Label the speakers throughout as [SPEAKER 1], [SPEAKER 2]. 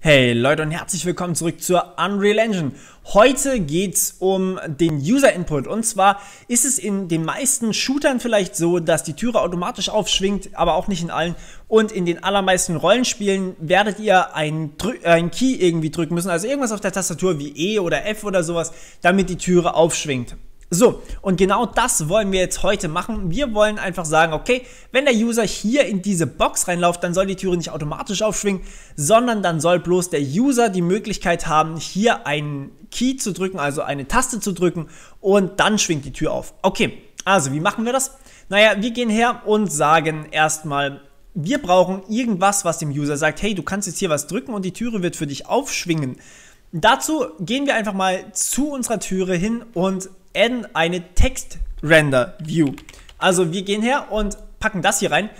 [SPEAKER 1] Hey Leute und herzlich willkommen zurück zur Unreal Engine. Heute geht's um den User Input und zwar ist es in den meisten Shootern vielleicht so, dass die Türe automatisch aufschwingt, aber auch nicht in allen und in den allermeisten Rollenspielen werdet ihr einen, äh, einen Key irgendwie drücken müssen, also irgendwas auf der Tastatur wie E oder F oder sowas, damit die Türe aufschwingt. So, und genau das wollen wir jetzt heute machen. Wir wollen einfach sagen, okay, wenn der User hier in diese Box reinläuft, dann soll die Türe nicht automatisch aufschwingen, sondern dann soll bloß der User die Möglichkeit haben, hier einen Key zu drücken, also eine Taste zu drücken und dann schwingt die Tür auf. Okay, also wie machen wir das? Naja, wir gehen her und sagen erstmal, wir brauchen irgendwas, was dem User sagt, hey, du kannst jetzt hier was drücken und die Türe wird für dich aufschwingen. Dazu gehen wir einfach mal zu unserer Türe hin und adden eine Text-Render-View. Also wir gehen her und packen das hier rein,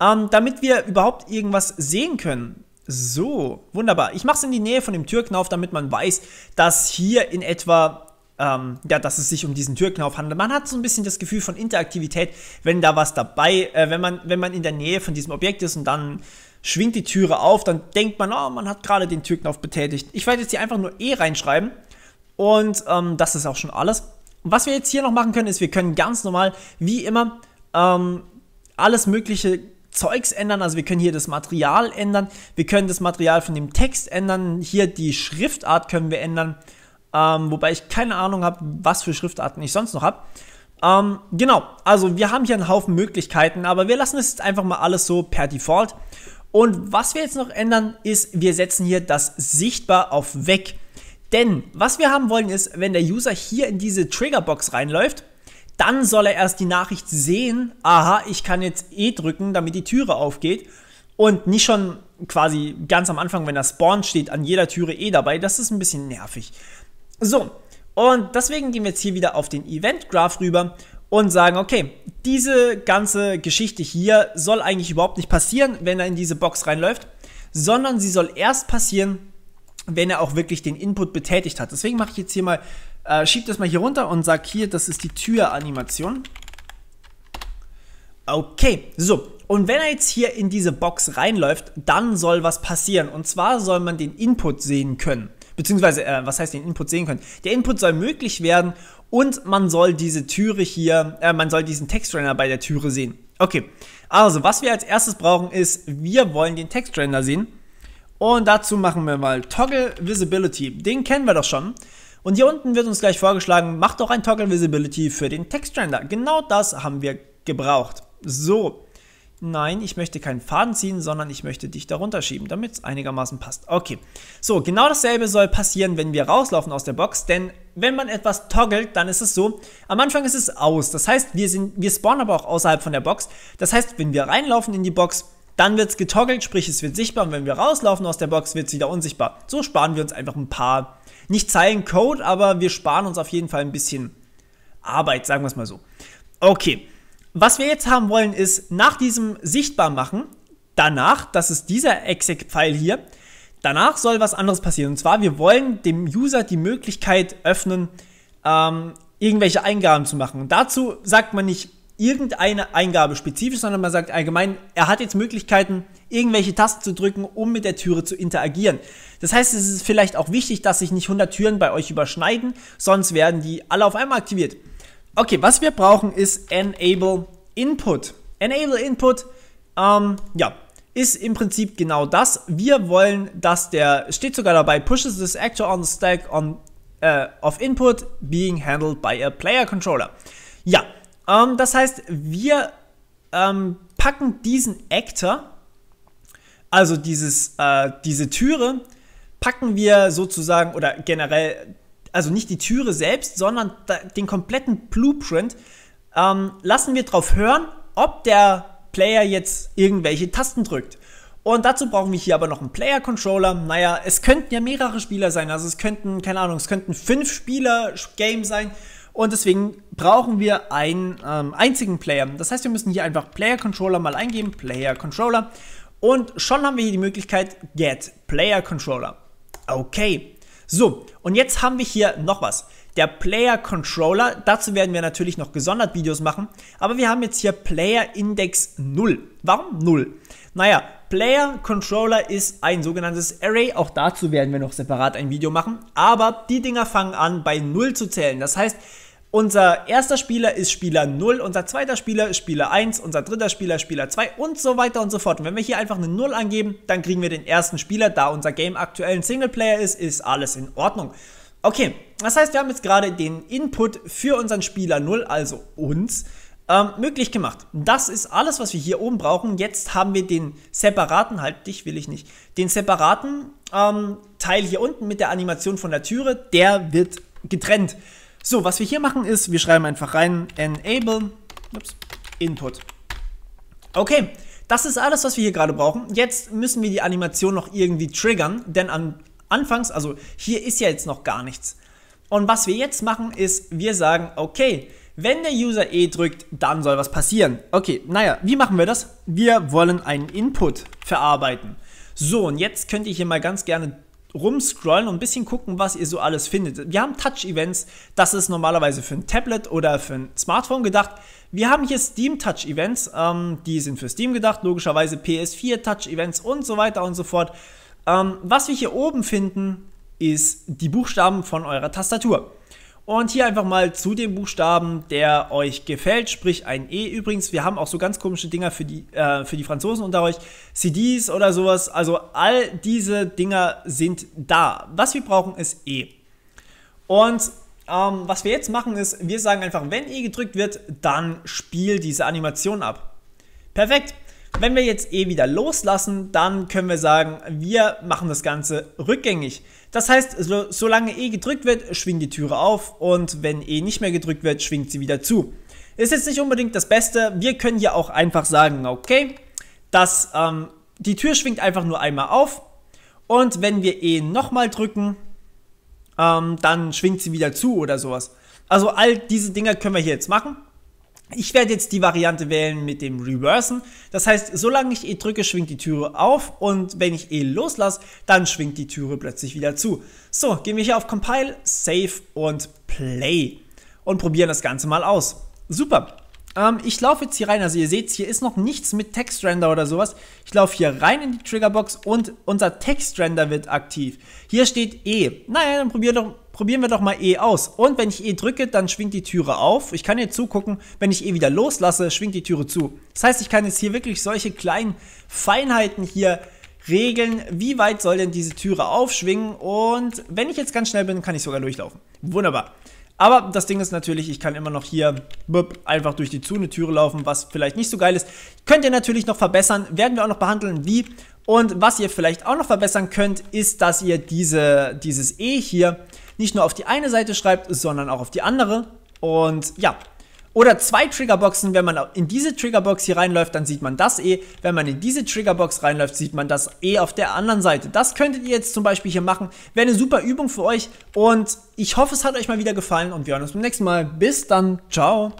[SPEAKER 1] ähm, damit wir überhaupt irgendwas sehen können. So, wunderbar. Ich mache es in die Nähe von dem Türknauf, damit man weiß, dass hier in etwa, ähm, ja, dass es sich um diesen Türknauf handelt. Man hat so ein bisschen das Gefühl von Interaktivität, wenn da was dabei, äh, wenn, man, wenn man in der Nähe von diesem Objekt ist und dann schwingt die Türe auf, dann denkt man, oh, man hat gerade den Türknauf betätigt. Ich werde jetzt hier einfach nur E reinschreiben und ähm, das ist auch schon alles. Was wir jetzt hier noch machen können, ist, wir können ganz normal, wie immer, ähm, alles mögliche Zeugs ändern. Also wir können hier das Material ändern, wir können das Material von dem Text ändern, hier die Schriftart können wir ändern, ähm, wobei ich keine Ahnung habe, was für Schriftarten ich sonst noch habe. Ähm, genau, also wir haben hier einen Haufen Möglichkeiten, aber wir lassen es jetzt einfach mal alles so per Default. Und was wir jetzt noch ändern, ist, wir setzen hier das Sichtbar auf Weg. Denn was wir haben wollen ist, wenn der User hier in diese Triggerbox reinläuft, dann soll er erst die Nachricht sehen, aha, ich kann jetzt E drücken, damit die Türe aufgeht und nicht schon quasi ganz am Anfang, wenn er spawnt, steht an jeder Türe E dabei. Das ist ein bisschen nervig. So, und deswegen gehen wir jetzt hier wieder auf den Event Graph rüber und sagen, okay, diese ganze Geschichte hier soll eigentlich überhaupt nicht passieren, wenn er in diese Box reinläuft, sondern sie soll erst passieren, wenn er auch wirklich den Input betätigt hat. Deswegen mache ich jetzt hier mal, äh, schiebe das mal hier runter und sage hier, das ist die Türanimation. Okay, so. Und wenn er jetzt hier in diese Box reinläuft, dann soll was passieren. Und zwar soll man den Input sehen können. Beziehungsweise, äh, was heißt den Input sehen können? Der Input soll möglich werden und man soll diese Türe hier, äh, man soll diesen Textrender bei der Türe sehen. Okay, also was wir als erstes brauchen ist, wir wollen den Textrender sehen. Und dazu machen wir mal Toggle Visibility. Den kennen wir doch schon. Und hier unten wird uns gleich vorgeschlagen, mach doch ein Toggle Visibility für den Textrender. Genau das haben wir gebraucht. So, Nein, ich möchte keinen Faden ziehen, sondern ich möchte dich darunter schieben, damit es einigermaßen passt. Okay, so genau dasselbe soll passieren, wenn wir rauslaufen aus der Box, denn wenn man etwas toggelt, dann ist es so, am Anfang ist es aus. Das heißt, wir, sind, wir spawnen aber auch außerhalb von der Box. Das heißt, wenn wir reinlaufen in die Box, dann wird es getoggelt, sprich es wird sichtbar und wenn wir rauslaufen aus der Box, wird es wieder unsichtbar. So sparen wir uns einfach ein paar, nicht Zeilen Code, aber wir sparen uns auf jeden Fall ein bisschen Arbeit, sagen wir es mal so. Okay, was wir jetzt haben wollen ist, nach diesem sichtbar machen, danach, das ist dieser exec-Pfeil hier, danach soll was anderes passieren. Und zwar, wir wollen dem User die Möglichkeit öffnen, ähm, irgendwelche Eingaben zu machen. Und dazu sagt man nicht irgendeine Eingabe spezifisch, sondern man sagt allgemein, er hat jetzt Möglichkeiten, irgendwelche Tasten zu drücken, um mit der Türe zu interagieren. Das heißt, es ist vielleicht auch wichtig, dass sich nicht 100 Türen bei euch überschneiden, sonst werden die alle auf einmal aktiviert. Okay, was wir brauchen ist Enable Input. Enable Input, ähm, ja, ist im Prinzip genau das. Wir wollen, dass der, steht sogar dabei, pushes this actor on the stack on, äh, of input being handled by a player controller. Ja, ähm, das heißt, wir ähm, packen diesen Actor, also dieses, äh, diese Türe, packen wir sozusagen oder generell, also nicht die Türe selbst, sondern da, den kompletten Blueprint, ähm, lassen wir drauf hören, ob der Player jetzt irgendwelche Tasten drückt. Und dazu brauchen wir hier aber noch einen Player-Controller. Naja, es könnten ja mehrere Spieler sein. Also es könnten, keine Ahnung, es könnten fünf Spieler-Game sein. Und deswegen brauchen wir einen ähm, einzigen Player. Das heißt, wir müssen hier einfach Player Controller mal eingeben, Player Controller. Und schon haben wir hier die Möglichkeit Get Player Controller. Okay. So, und jetzt haben wir hier noch was. Der Player Controller, dazu werden wir natürlich noch gesondert Videos machen, aber wir haben jetzt hier Player Index 0. Warum 0? Naja, Player Controller ist ein sogenanntes Array, auch dazu werden wir noch separat ein Video machen, aber die Dinger fangen an bei 0 zu zählen. Das heißt, unser erster Spieler ist Spieler 0, unser zweiter Spieler ist Spieler 1, unser dritter Spieler ist Spieler 2 und so weiter und so fort. Und wenn wir hier einfach eine 0 angeben, dann kriegen wir den ersten Spieler. Da unser Game aktuell ein Singleplayer ist, ist alles in Ordnung. Okay, das heißt, wir haben jetzt gerade den Input für unseren Spieler 0, also uns, ähm, möglich gemacht. Das ist alles, was wir hier oben brauchen. Jetzt haben wir den separaten, halt dich will ich nicht, den separaten ähm, Teil hier unten mit der Animation von der Türe, der wird getrennt. So, was wir hier machen ist, wir schreiben einfach rein enable ups, input. Okay, das ist alles, was wir hier gerade brauchen. Jetzt müssen wir die Animation noch irgendwie triggern, denn am Anfangs, also hier ist ja jetzt noch gar nichts. Und was wir jetzt machen ist, wir sagen, okay, wenn der User E drückt, dann soll was passieren. Okay, naja, wie machen wir das? Wir wollen einen Input verarbeiten. So, und jetzt könnt ihr hier mal ganz gerne rumscrollen und ein bisschen gucken, was ihr so alles findet. Wir haben Touch-Events, das ist normalerweise für ein Tablet oder für ein Smartphone gedacht. Wir haben hier Steam Touch Events, ähm, die sind für Steam gedacht, logischerweise PS4 Touch Events und so weiter und so fort. Ähm, was wir hier oben finden, ist die Buchstaben von eurer Tastatur. Und hier einfach mal zu dem Buchstaben, der euch gefällt, sprich ein E. Übrigens, wir haben auch so ganz komische Dinger für die, äh, für die Franzosen unter euch, CDs oder sowas. Also all diese Dinger sind da. Was wir brauchen ist E. Und ähm, was wir jetzt machen ist, wir sagen einfach, wenn E gedrückt wird, dann spiel diese Animation ab. Perfekt. Wenn wir jetzt E wieder loslassen, dann können wir sagen, wir machen das Ganze rückgängig. Das heißt, so, solange E gedrückt wird, schwingt die Türe auf und wenn E nicht mehr gedrückt wird, schwingt sie wieder zu. Ist jetzt nicht unbedingt das Beste. Wir können hier auch einfach sagen, okay, dass ähm, die Tür schwingt einfach nur einmal auf und wenn wir E nochmal drücken, ähm, dann schwingt sie wieder zu oder sowas. Also all diese Dinger können wir hier jetzt machen. Ich werde jetzt die Variante wählen mit dem Reversen. Das heißt, solange ich E drücke, schwingt die Türe auf und wenn ich E loslasse, dann schwingt die Türe plötzlich wieder zu. So, gehen wir hier auf Compile, Save und Play und probieren das Ganze mal aus. Super. Ähm, ich laufe jetzt hier rein, also ihr seht, hier ist noch nichts mit Textrender oder sowas. Ich laufe hier rein in die Triggerbox und unser Textrender wird aktiv. Hier steht E. Naja, dann probier doch Probieren wir doch mal E aus. Und wenn ich E drücke, dann schwingt die Türe auf. Ich kann hier zugucken, wenn ich E wieder loslasse, schwingt die Türe zu. Das heißt, ich kann jetzt hier wirklich solche kleinen Feinheiten hier regeln, wie weit soll denn diese Türe aufschwingen und wenn ich jetzt ganz schnell bin, kann ich sogar durchlaufen. Wunderbar. Aber das Ding ist natürlich, ich kann immer noch hier bup, einfach durch die Zune Türe laufen, was vielleicht nicht so geil ist. Könnt ihr natürlich noch verbessern, werden wir auch noch behandeln, wie. Und was ihr vielleicht auch noch verbessern könnt, ist, dass ihr diese, dieses E hier nicht nur auf die eine Seite schreibt, sondern auch auf die andere. Und ja, oder zwei Triggerboxen, wenn man in diese Triggerbox hier reinläuft, dann sieht man das eh. Wenn man in diese Triggerbox reinläuft, sieht man das eh auf der anderen Seite. Das könntet ihr jetzt zum Beispiel hier machen. Wäre eine super Übung für euch und ich hoffe, es hat euch mal wieder gefallen und wir hören uns beim nächsten Mal. Bis dann, ciao.